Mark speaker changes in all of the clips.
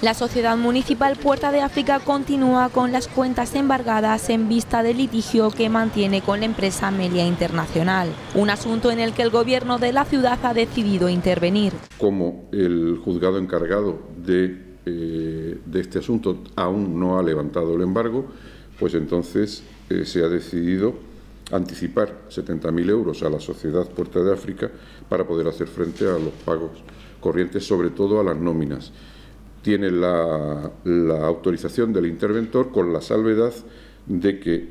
Speaker 1: La Sociedad Municipal Puerta de África continúa con las cuentas embargadas en vista del litigio que mantiene con la empresa media Internacional, un asunto en el que el gobierno de la ciudad ha decidido intervenir.
Speaker 2: Como el juzgado encargado de, eh, este asunto aún no ha levantado el embargo, pues entonces eh, se ha decidido anticipar 70.000 euros a la sociedad Puerta de África para poder hacer frente a los pagos corrientes, sobre todo a las nóminas tiene la, autorización del interventor con la salvedad de que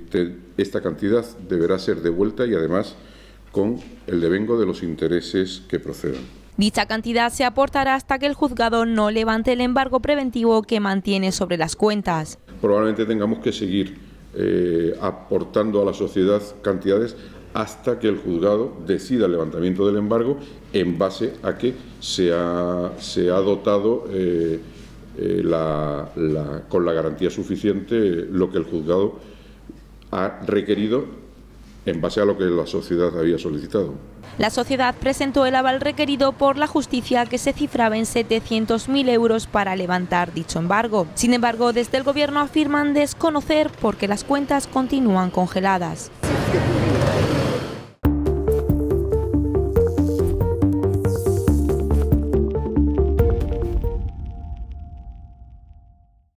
Speaker 2: esta cantidad deberá ser devuelta y además con el devengo de los intereses que procedan.
Speaker 1: Dicha cantidad se aportará hasta que el juzgado no levante el embargo preventivo que mantiene sobre las cuentas.
Speaker 2: Probablemente tengamos que seguir eh, aportando a la sociedad cantidades hasta que el juzgado decida el levantamiento del embargo en base a que se ha, se ha dotado eh, eh, con la garantía suficiente lo que el juzgado ha requerido en base a lo que la sociedad había solicitado.
Speaker 1: La sociedad presentó el aval requerido por la justicia que se cifraba en 700.000 euros para levantar dicho embargo. Sin embargo, desde el gobierno afirman desconocer porque las cuentas continúan congeladas.